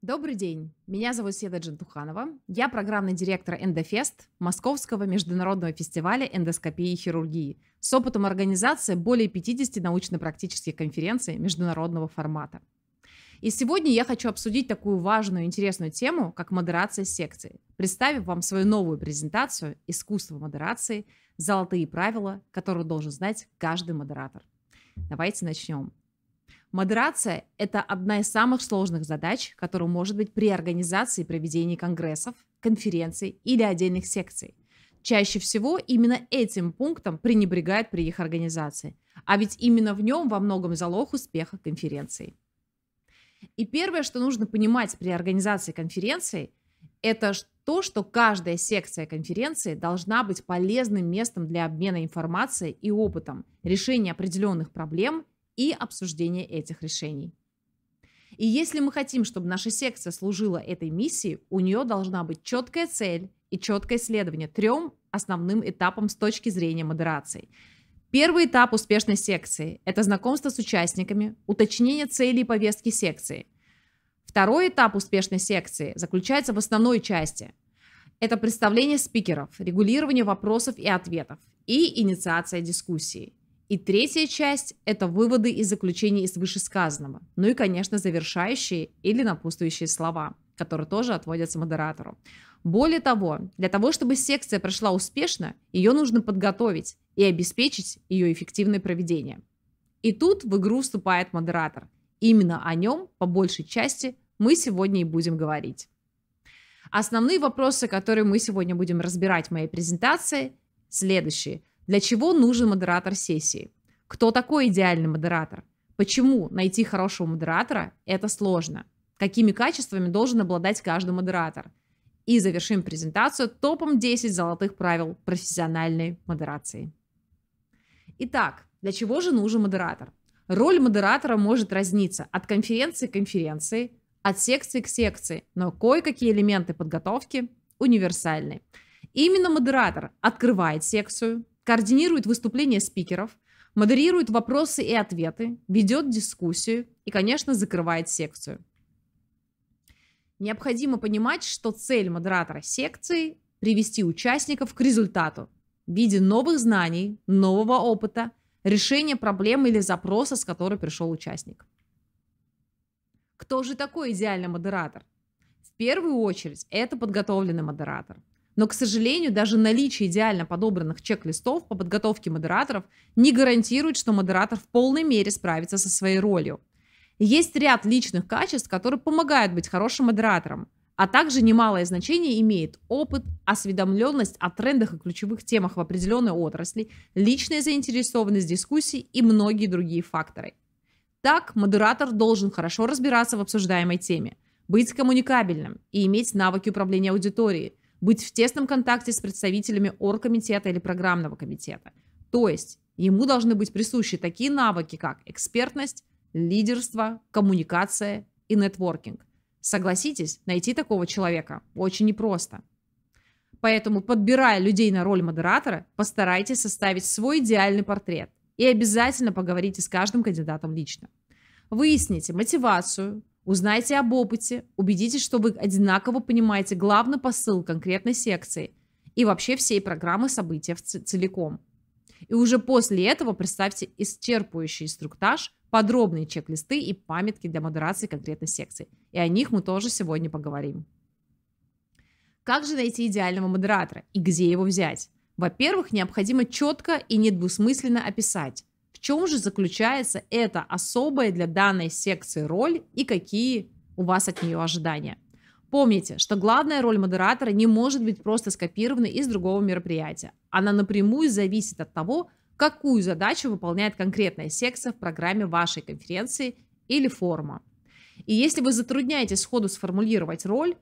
Добрый день, меня зовут Седа Джентуханова, я программный директор Эндофест, Московского международного фестиваля эндоскопии и хирургии, с опытом организации более 50 научно-практических конференций международного формата. И сегодня я хочу обсудить такую важную и интересную тему, как модерация секции, представив вам свою новую презентацию «Искусство модерации. Золотые правила, которые должен знать каждый модератор». Давайте начнем. Модерация – это одна из самых сложных задач, которая может быть при организации и проведении конгрессов, конференций или отдельных секций. Чаще всего именно этим пунктом пренебрегают при их организации, а ведь именно в нем во многом залог успеха конференции. И первое, что нужно понимать при организации конференции, это то, что каждая секция конференции должна быть полезным местом для обмена информацией и опытом, решения определенных проблем и обсуждение этих решений. И если мы хотим, чтобы наша секция служила этой миссии, у нее должна быть четкая цель и четкое следование трем основным этапам с точки зрения модерации. Первый этап успешной секции – это знакомство с участниками, уточнение целей и повестки секции. Второй этап успешной секции заключается в основной части. Это представление спикеров, регулирование вопросов и ответов и инициация дискуссии. И третья часть – это выводы и заключения из вышесказанного. Ну и, конечно, завершающие или напутствующие слова, которые тоже отводятся модератору. Более того, для того, чтобы секция прошла успешно, ее нужно подготовить и обеспечить ее эффективное проведение. И тут в игру вступает модератор. Именно о нем, по большей части, мы сегодня и будем говорить. Основные вопросы, которые мы сегодня будем разбирать в моей презентации, следующие. Для чего нужен модератор сессии? Кто такой идеальный модератор? Почему найти хорошего модератора – это сложно? Какими качествами должен обладать каждый модератор? И завершим презентацию топом 10 золотых правил профессиональной модерации. Итак, для чего же нужен модератор? Роль модератора может разниться от конференции к конференции, от секции к секции, но кое-какие элементы подготовки универсальны. Именно модератор открывает секцию, координирует выступления спикеров, модерирует вопросы и ответы, ведет дискуссию и, конечно, закрывает секцию. Необходимо понимать, что цель модератора секции – привести участников к результату в виде новых знаний, нового опыта, решения проблемы или запроса, с которой пришел участник. Кто же такой идеальный модератор? В первую очередь это подготовленный модератор, но, к сожалению, даже наличие идеально подобранных чек-листов по подготовке модераторов не гарантирует, что модератор в полной мере справится со своей ролью. Есть ряд личных качеств, которые помогают быть хорошим модератором, а также немалое значение имеет опыт, осведомленность о трендах и ключевых темах в определенной отрасли, личная заинтересованность дискуссий и многие другие факторы. Так, модератор должен хорошо разбираться в обсуждаемой теме, быть коммуникабельным и иметь навыки управления аудиторией – быть в тесном контакте с представителями оргкомитета или программного комитета. То есть ему должны быть присущи такие навыки, как экспертность, лидерство, коммуникация и нетворкинг. Согласитесь, найти такого человека очень непросто. Поэтому, подбирая людей на роль модератора, постарайтесь составить свой идеальный портрет и обязательно поговорите с каждым кандидатом лично. Выясните мотивацию, Узнайте об опыте, убедитесь, что вы одинаково понимаете главный посыл конкретной секции и вообще всей программы события целиком. И уже после этого представьте исчерпывающий инструктаж, подробные чек-листы и памятки для модерации конкретной секции. И о них мы тоже сегодня поговорим. Как же найти идеального модератора и где его взять? Во-первых, необходимо четко и недвусмысленно описать, в чем же заключается эта особая для данной секции роль и какие у вас от нее ожидания? Помните, что главная роль модератора не может быть просто скопирована из другого мероприятия. Она напрямую зависит от того, какую задачу выполняет конкретная секция в программе вашей конференции или форума. И если вы затрудняетесь сходу сформулировать роль,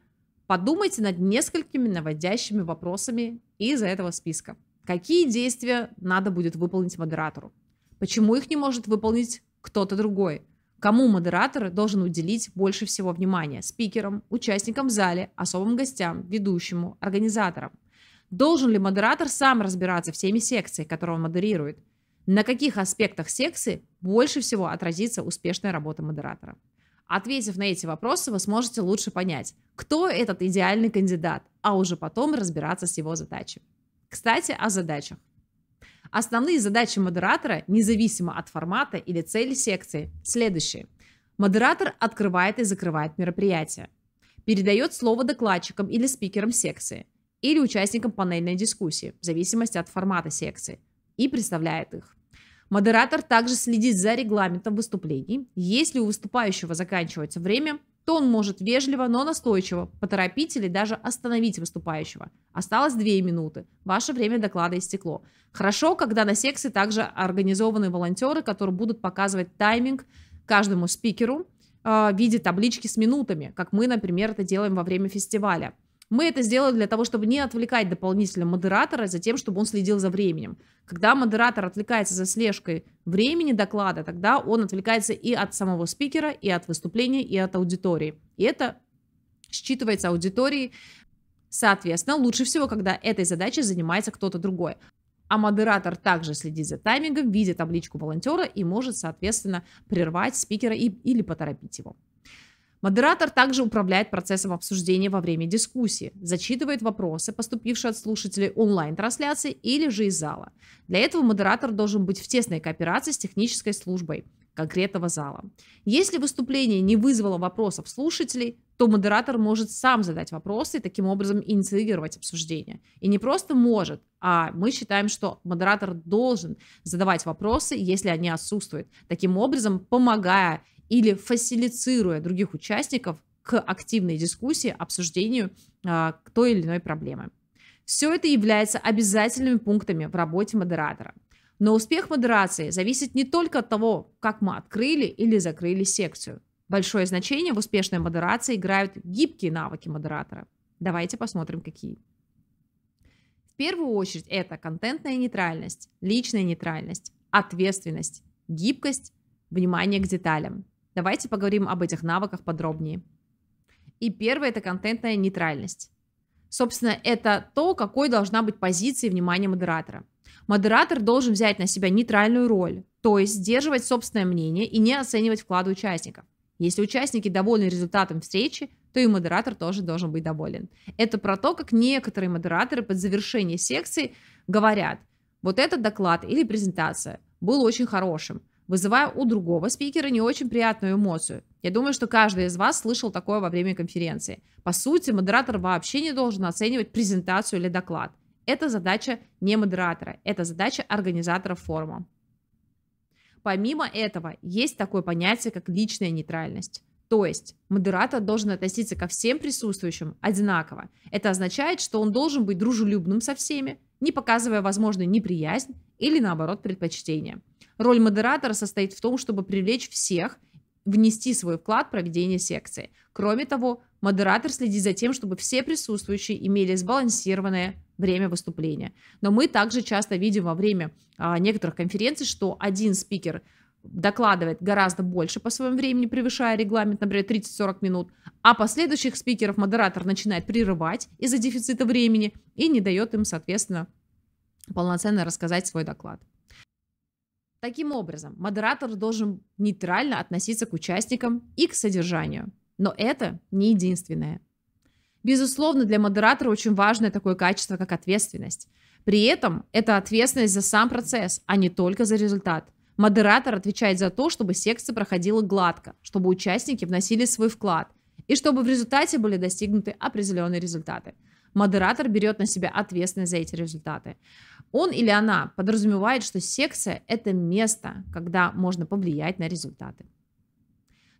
подумайте над несколькими наводящими вопросами из этого списка. Какие действия надо будет выполнить модератору? Почему их не может выполнить кто-то другой? Кому модератор должен уделить больше всего внимания? Спикерам, участникам в зале, особым гостям, ведущему, организаторам? Должен ли модератор сам разбираться в теме секции, которую он модерирует? На каких аспектах секции больше всего отразится успешная работа модератора? Ответив на эти вопросы, вы сможете лучше понять, кто этот идеальный кандидат, а уже потом разбираться с его задачей. Кстати, о задачах. Основные задачи модератора, независимо от формата или цели секции, следующие. Модератор открывает и закрывает мероприятие. Передает слово докладчикам или спикерам секции или участникам панельной дискуссии, в зависимости от формата секции, и представляет их. Модератор также следит за регламентом выступлений. Если у выступающего заканчивается время, то он может вежливо, но настойчиво поторопить или даже остановить выступающего. Осталось 2 минуты. Ваше время доклада истекло. Хорошо, когда на секции также организованы волонтеры, которые будут показывать тайминг каждому спикеру э, в виде таблички с минутами, как мы, например, это делаем во время фестиваля. Мы это сделали для того, чтобы не отвлекать дополнительно модератора за тем, чтобы он следил за временем. Когда модератор отвлекается за слежкой времени доклада, тогда он отвлекается и от самого спикера, и от выступления, и от аудитории. И это считывается аудиторией. Соответственно, лучше всего, когда этой задачей занимается кто-то другой. А модератор также следит за таймингом, видит табличку волонтера и может, соответственно, прервать спикера и, или поторопить его. Модератор также управляет процессом обсуждения во время дискуссии, зачитывает вопросы, поступившие от слушателей онлайн-трансляции или же из зала. Для этого модератор должен быть в тесной кооперации с технической службой конкретного зала. Если выступление не вызвало вопросов слушателей, то модератор может сам задать вопросы и таким образом инициировать обсуждение. И не просто может, а мы считаем, что модератор должен задавать вопросы, если они отсутствуют, таким образом помогая или фасилицируя других участников к активной дискуссии, обсуждению а, той или иной проблемы. Все это является обязательными пунктами в работе модератора. Но успех модерации зависит не только от того, как мы открыли или закрыли секцию. Большое значение в успешной модерации играют гибкие навыки модератора. Давайте посмотрим, какие. В первую очередь это контентная нейтральность, личная нейтральность, ответственность, гибкость, внимание к деталям, Давайте поговорим об этих навыках подробнее. И первое – это контентная нейтральность. Собственно, это то, какой должна быть позиция внимания модератора. Модератор должен взять на себя нейтральную роль, то есть сдерживать собственное мнение и не оценивать вклады участников. Если участники довольны результатом встречи, то и модератор тоже должен быть доволен. Это про то, как некоторые модераторы под завершение секции говорят, вот этот доклад или презентация был очень хорошим, вызывая у другого спикера не очень приятную эмоцию. Я думаю, что каждый из вас слышал такое во время конференции. По сути, модератор вообще не должен оценивать презентацию или доклад. Это задача не модератора, это задача организатора форума. Помимо этого, есть такое понятие, как личная нейтральность. То есть модератор должен относиться ко всем присутствующим одинаково. Это означает, что он должен быть дружелюбным со всеми, не показывая возможную неприязнь или наоборот предпочтение – Роль модератора состоит в том, чтобы привлечь всех, внести свой вклад в проведение секции. Кроме того, модератор следит за тем, чтобы все присутствующие имели сбалансированное время выступления. Но мы также часто видим во время а, некоторых конференций, что один спикер докладывает гораздо больше по своему времени, превышая регламент, например, 30-40 минут, а последующих спикеров модератор начинает прерывать из-за дефицита времени и не дает им, соответственно, полноценно рассказать свой доклад. Таким образом, модератор должен нейтрально относиться к участникам и к содержанию. Но это не единственное. Безусловно, для модератора очень важное такое качество, как ответственность. При этом это ответственность за сам процесс, а не только за результат. Модератор отвечает за то, чтобы секция проходила гладко, чтобы участники вносили свой вклад и чтобы в результате были достигнуты определенные результаты. Модератор берет на себя ответственность за эти результаты. Он или она подразумевает, что секция – это место, когда можно повлиять на результаты.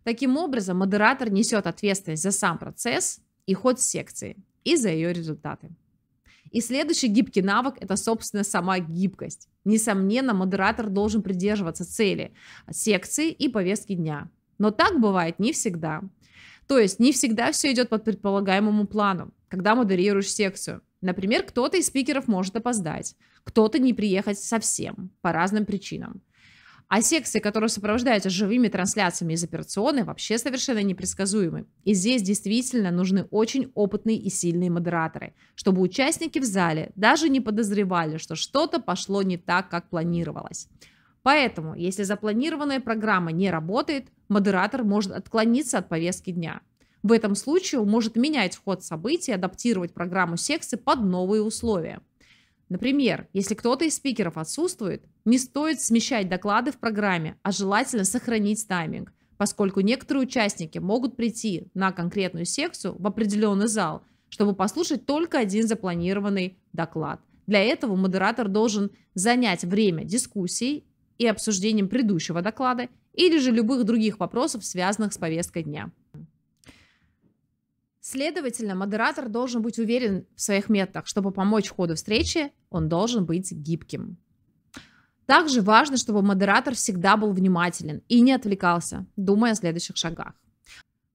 Таким образом, модератор несет ответственность за сам процесс и ход секции, и за ее результаты. И следующий гибкий навык – это, собственно, сама гибкость. Несомненно, модератор должен придерживаться цели секции и повестки дня. Но так бывает не всегда. То есть не всегда все идет под предполагаемому плану, когда модерируешь секцию. Например, кто-то из спикеров может опоздать, кто-то не приехать совсем по разным причинам. А секции, которые сопровождаются живыми трансляциями из операционной, вообще совершенно непредсказуемы. И здесь действительно нужны очень опытные и сильные модераторы, чтобы участники в зале даже не подозревали, что что-то пошло не так, как планировалось. Поэтому, если запланированная программа не работает, модератор может отклониться от повестки дня. В этом случае он может менять ход событий, адаптировать программу секции под новые условия – Например, если кто-то из спикеров отсутствует, не стоит смещать доклады в программе, а желательно сохранить тайминг, поскольку некоторые участники могут прийти на конкретную секцию в определенный зал, чтобы послушать только один запланированный доклад. Для этого модератор должен занять время дискуссий и обсуждением предыдущего доклада или же любых других вопросов, связанных с повесткой дня. Следовательно, модератор должен быть уверен в своих методах. Чтобы помочь ходу встречи, он должен быть гибким. Также важно, чтобы модератор всегда был внимателен и не отвлекался, думая о следующих шагах.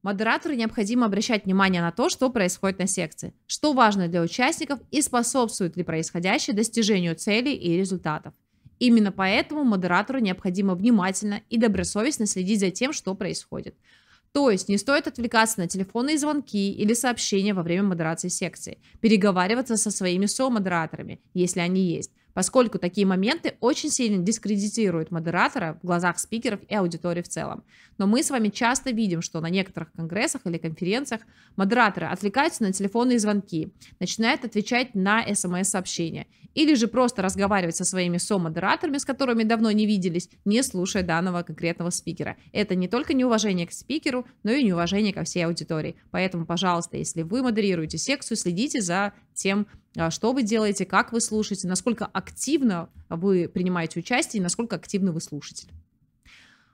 Модератору необходимо обращать внимание на то, что происходит на секции, что важно для участников и способствует ли происходящее достижению целей и результатов. Именно поэтому модератору необходимо внимательно и добросовестно следить за тем, что происходит – то есть не стоит отвлекаться на телефонные звонки или сообщения во время модерации секции. Переговариваться со своими со-модераторами, если они есть поскольку такие моменты очень сильно дискредитируют модератора в глазах спикеров и аудитории в целом. Но мы с вами часто видим, что на некоторых конгрессах или конференциях модераторы отвлекаются на телефонные звонки, начинают отвечать на смс-сообщения или же просто разговаривать со своими со-модераторами, с которыми давно не виделись, не слушая данного конкретного спикера. Это не только неуважение к спикеру, но и неуважение ко всей аудитории. Поэтому, пожалуйста, если вы модерируете секцию, следите за тем, а что вы делаете, как вы слушаете, насколько активно вы принимаете участие и насколько активно вы слушатель.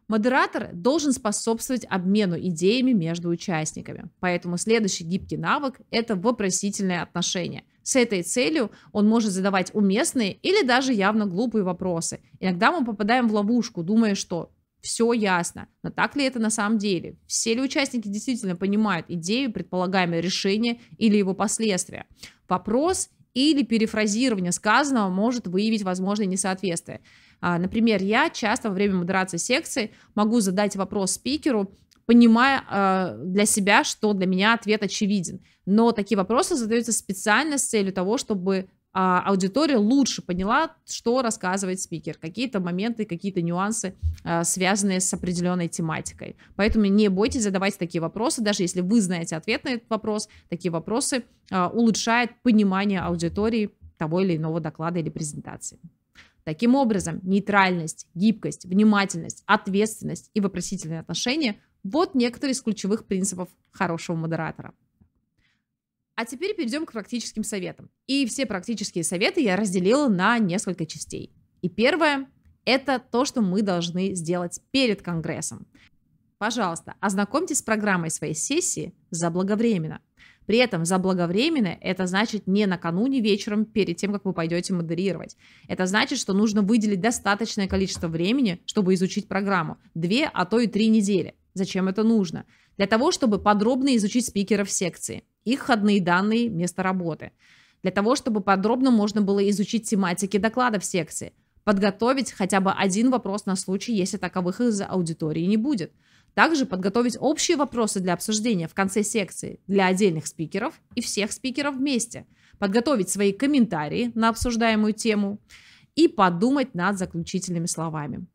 Модератор должен способствовать обмену идеями между участниками. Поэтому следующий гибкий навык – это вопросительное отношение. С этой целью он может задавать уместные или даже явно глупые вопросы. Иногда мы попадаем в ловушку, думая, что все ясно, но так ли это на самом деле? Все ли участники действительно понимают идею, предполагаемое решение или его последствия? вопрос или перефразирование сказанного может выявить возможные несоответствия. А, например, я часто во время модерации секции могу задать вопрос спикеру, понимая а, для себя, что для меня ответ очевиден. Но такие вопросы задаются специально с целью того, чтобы а, аудитория лучше поняла, что рассказывает спикер, какие-то моменты, какие-то нюансы, а, связанные с определенной тематикой. Поэтому не бойтесь задавать такие вопросы, даже если вы знаете ответ на этот вопрос, такие вопросы а, улучшают понимание аудитории того или иного доклада или презентации. Таким образом, нейтральность, гибкость, внимательность, ответственность и вопросительные отношения – вот некоторые из ключевых принципов хорошего модератора. А теперь перейдем к практическим советам. И все практические советы я разделила на несколько частей. И первое – это то, что мы должны сделать перед Конгрессом. Пожалуйста, ознакомьтесь с программой своей сессии заблаговременно. При этом заблаговременно это значит не накануне вечером перед тем, как вы пойдете модерировать. Это значит, что нужно выделить достаточное количество времени, чтобы изучить программу. Две, а то и три недели. Зачем это нужно? Для того, чтобы подробно изучить спикеров секции, их входные данные, место работы, для того, чтобы подробно можно было изучить тематики докладов секции, подготовить хотя бы один вопрос на случай, если таковых из аудитории не будет. Также подготовить общие вопросы для обсуждения в конце секции для отдельных спикеров и всех спикеров вместе, подготовить свои комментарии на обсуждаемую тему и подумать над заключительными словами.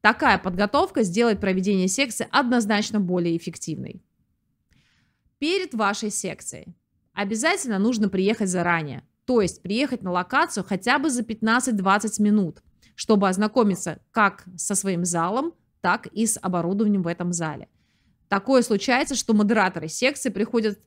Такая подготовка сделает проведение секции однозначно более эффективной перед вашей секцией обязательно нужно приехать заранее. То есть приехать на локацию хотя бы за 15-20 минут, чтобы ознакомиться как со своим залом, так и с оборудованием в этом зале. Такое случается, что модераторы секции приходят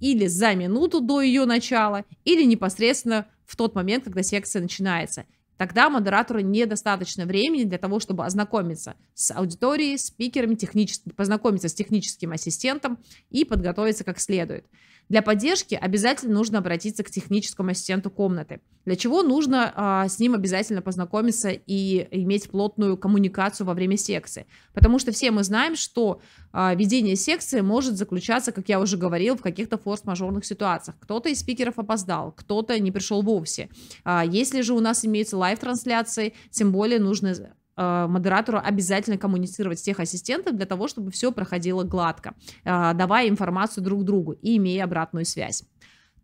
или за минуту до ее начала, или непосредственно в тот момент, когда секция начинается. Тогда модератору недостаточно времени для того, чтобы ознакомиться с аудиторией, спикерами, технически, познакомиться с техническим ассистентом и подготовиться как следует. Для поддержки обязательно нужно обратиться к техническому ассистенту комнаты, для чего нужно а, с ним обязательно познакомиться и иметь плотную коммуникацию во время секции. Потому что все мы знаем, что а, ведение секции может заключаться, как я уже говорил, в каких-то форс-мажорных ситуациях. Кто-то из спикеров опоздал, кто-то не пришел вовсе. А, если же у нас имеются лайв-трансляции, тем более нужно Э, модератору обязательно коммуницировать с тех ассистентов для того, чтобы все проходило гладко, э, давая информацию друг другу и имея обратную связь.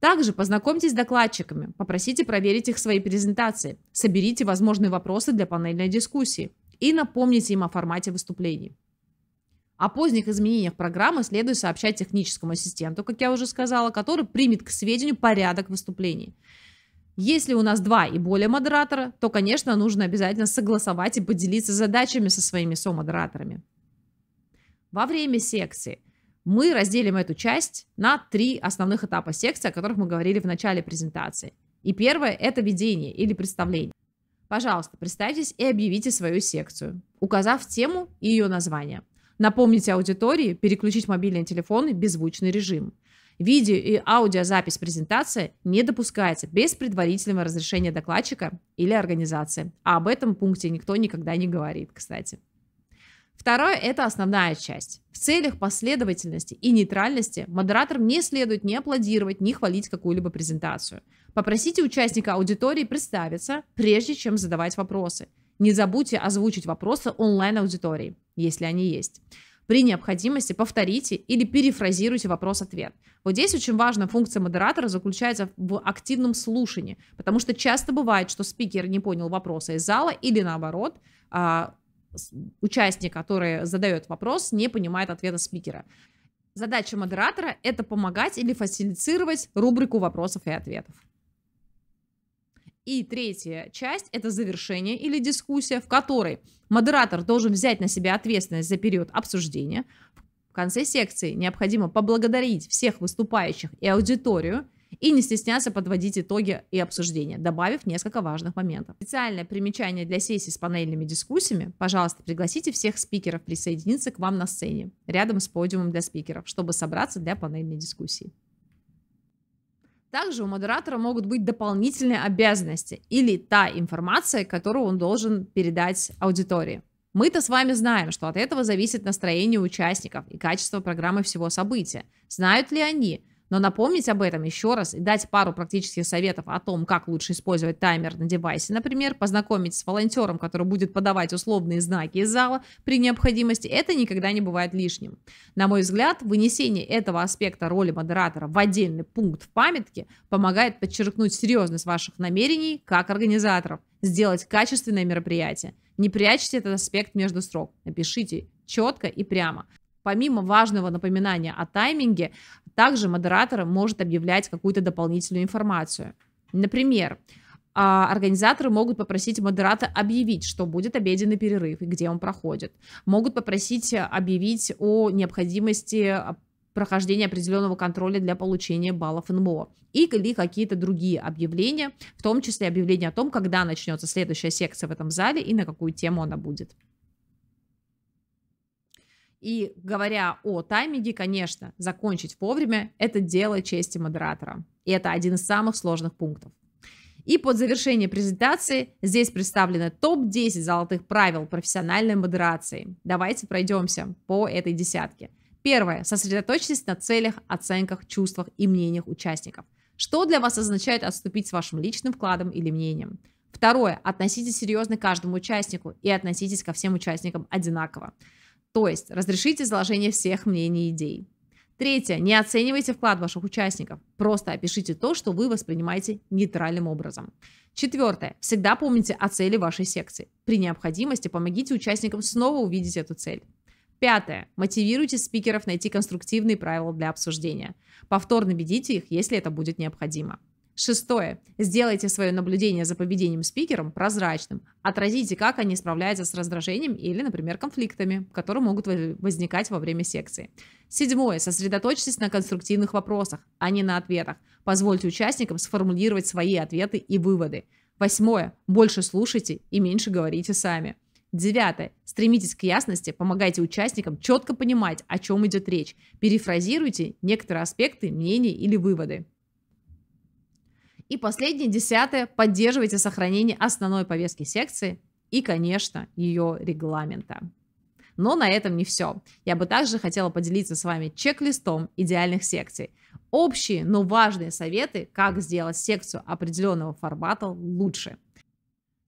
Также познакомьтесь с докладчиками, попросите проверить их свои презентации, соберите возможные вопросы для панельной дискуссии и напомните им о формате выступлений. О поздних изменениях программы следует сообщать техническому ассистенту, как я уже сказала, который примет к сведению порядок выступлений. Если у нас два и более модератора, то, конечно, нужно обязательно согласовать и поделиться задачами со своими со-модераторами. Во время секции мы разделим эту часть на три основных этапа секции, о которых мы говорили в начале презентации. И первое – это ведение или представление. Пожалуйста, представьтесь и объявите свою секцию, указав тему и ее название. Напомните аудитории переключить мобильный телефон в беззвучный режим – Видео и аудиозапись презентации не допускается без предварительного разрешения докладчика или организации. А об этом пункте никто никогда не говорит, кстати. Второе – это основная часть. В целях последовательности и нейтральности модераторам не следует ни аплодировать, ни хвалить какую-либо презентацию. Попросите участника аудитории представиться, прежде чем задавать вопросы. Не забудьте озвучить вопросы онлайн-аудитории, если они есть. При необходимости повторите или перефразируйте вопрос-ответ. Вот здесь очень важна функция модератора заключается в активном слушании, потому что часто бывает, что спикер не понял вопроса из зала или наоборот, а, участник, который задает вопрос, не понимает ответа спикера. Задача модератора – это помогать или фасилицировать рубрику вопросов и ответов. И третья часть – это завершение или дискуссия, в которой модератор должен взять на себя ответственность за период обсуждения. В конце секции необходимо поблагодарить всех выступающих и аудиторию и не стесняться подводить итоги и обсуждения, добавив несколько важных моментов. Специальное примечание для сессий с панельными дискуссиями. Пожалуйста, пригласите всех спикеров присоединиться к вам на сцене, рядом с подиумом для спикеров, чтобы собраться для панельной дискуссии. Также у модератора могут быть дополнительные обязанности или та информация, которую он должен передать аудитории. Мы-то с вами знаем, что от этого зависит настроение участников и качество программы всего события. Знают ли они, но напомнить об этом еще раз и дать пару практических советов о том, как лучше использовать таймер на девайсе, например, познакомить с волонтером, который будет подавать условные знаки из зала при необходимости, это никогда не бывает лишним. На мой взгляд, вынесение этого аспекта роли модератора в отдельный пункт в памятке помогает подчеркнуть серьезность ваших намерений как организаторов, сделать качественное мероприятие. Не прячьте этот аспект между строк, напишите четко и прямо помимо важного напоминания о тайминге, также модератор может объявлять какую-то дополнительную информацию. Например, а, организаторы могут попросить модератора объявить, что будет обеденный перерыв и где он проходит. Могут попросить объявить о необходимости прохождения определенного контроля для получения баллов НМО и или какие-то другие объявления, в том числе объявление о том, когда начнется следующая секция в этом зале и на какую тему она будет. И говоря о тайминге, конечно, закончить вовремя – это дело чести модератора. И это один из самых сложных пунктов. И под завершение презентации здесь представлены топ-10 золотых правил профессиональной модерации. Давайте пройдемся по этой десятке. Первое. Сосредоточьтесь на целях, оценках, чувствах и мнениях участников. Что для вас означает отступить с вашим личным вкладом или мнением? Второе. Относитесь серьезно к каждому участнику и относитесь ко всем участникам одинаково. То есть разрешите изложение всех мнений и идей. Третье. Не оценивайте вклад ваших участников. Просто опишите то, что вы воспринимаете нейтральным образом. Четвертое. Всегда помните о цели вашей секции. При необходимости помогите участникам снова увидеть эту цель. Пятое. Мотивируйте спикеров найти конструктивные правила для обсуждения. Повторно ведите их, если это будет необходимо. Шестое. Сделайте свое наблюдение за поведением спикером прозрачным. Отразите, как они справляются с раздражением или, например, конфликтами, которые могут возникать во время секции. Седьмое. Сосредоточьтесь на конструктивных вопросах, а не на ответах. Позвольте участникам сформулировать свои ответы и выводы. Восьмое. Больше слушайте и меньше говорите сами. Девятое. Стремитесь к ясности, помогайте участникам четко понимать, о чем идет речь. Перефразируйте некоторые аспекты, мнения или выводы. И последнее, десятое, поддерживайте сохранение основной повестки секции и, конечно, ее регламента. Но на этом не все. Я бы также хотела поделиться с вами чек-листом идеальных секций. Общие, но важные советы, как сделать секцию определенного формата лучше –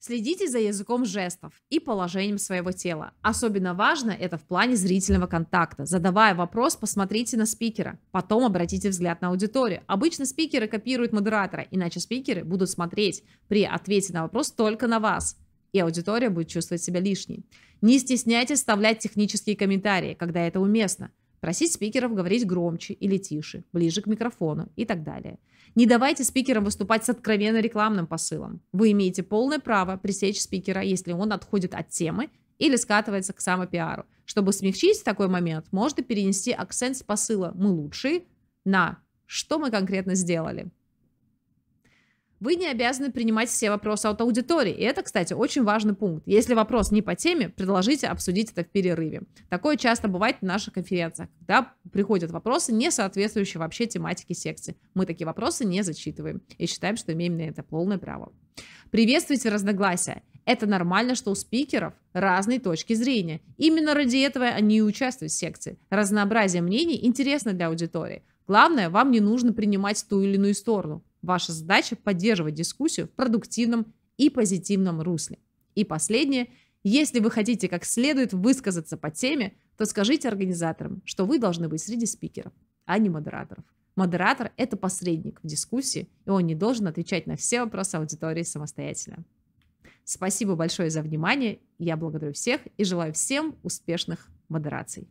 Следите за языком жестов и положением своего тела. Особенно важно это в плане зрительного контакта. Задавая вопрос, посмотрите на спикера, потом обратите взгляд на аудиторию. Обычно спикеры копируют модератора, иначе спикеры будут смотреть при ответе на вопрос только на вас и аудитория будет чувствовать себя лишней. Не стесняйтесь вставлять технические комментарии, когда это уместно. Просить спикеров говорить громче или тише, ближе к микрофону и так далее. Не давайте спикерам выступать с откровенно рекламным посылом. Вы имеете полное право пресечь спикера, если он отходит от темы или скатывается к самопиару. Чтобы смягчить такой момент, можно перенести акцент с посыла «мы лучшие» на «что мы конкретно сделали». Вы не обязаны принимать все вопросы от аудитории. И это, кстати, очень важный пункт. Если вопрос не по теме, предложите обсудить это в перерыве. Такое часто бывает в наших конференциях, когда приходят вопросы, не соответствующие вообще тематике секции. Мы такие вопросы не зачитываем и считаем, что имеем на это полное право. Приветствуйте разногласия. Это нормально, что у спикеров разные точки зрения. Именно ради этого они и участвуют в секции. Разнообразие мнений интересно для аудитории. Главное, вам не нужно принимать ту или иную сторону. Ваша задача – поддерживать дискуссию в продуктивном и позитивном русле. И последнее – если вы хотите как следует высказаться по теме, то скажите организаторам, что вы должны быть среди спикеров, а не модераторов. Модератор – это посредник в дискуссии, и он не должен отвечать на все вопросы аудитории самостоятельно. Спасибо большое за внимание, я благодарю всех и желаю всем успешных модераций.